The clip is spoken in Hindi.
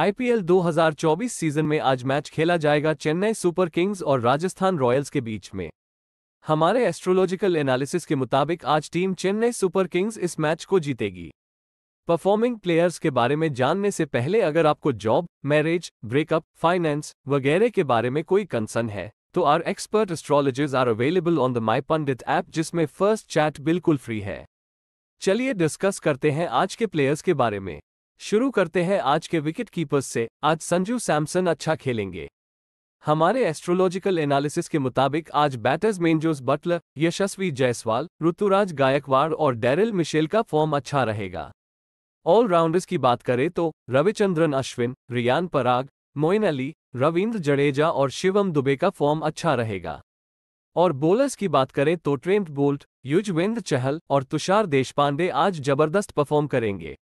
आईपीएल 2024 सीजन में आज मैच खेला जाएगा चेन्नई सुपर किंग्स और राजस्थान रॉयल्स के बीच में हमारे एस्ट्रोलॉजिकल एनालिसिस के मुताबिक आज टीम चेन्नई सुपर किंग्स इस मैच को जीतेगी परफॉर्मिंग प्लेयर्स के बारे में जानने से पहले अगर आपको जॉब मैरिज ब्रेकअप फाइनेंस वगैरह के बारे में कोई कंसर्न है तो our expert astrologers are available on the My Pandit app जिसमें फर्स्ट चैट बिल्कुल फ्री है चलिए डिस्कस करते हैं आज के प्लेयर्स के बारे में शुरू करते हैं आज के विकेट कीपर्स से आज संजू सैमसन अच्छा खेलेंगे हमारे एस्ट्रोलॉजिकल एनालिसिस के मुताबिक आज बैटर्स मेंजोस बटलर यशस्वी जायसवाल ऋतुराज गायकवाड़ और डैरिल मिशेल का फॉर्म अच्छा रहेगा ऑलराउंडर्स की बात करें तो रविचंद्रन अश्विन रियान पराग मोइन अली रविन्द्र जडेजा और शिवम दुबे का फॉर्म अच्छा रहेगा और बोलर्स की बात करें तो ट्रेंट बोल्ट युजवेंद्र चहल और तुषार देशपांडे आज जबरदस्त परफॉर्म करेंगे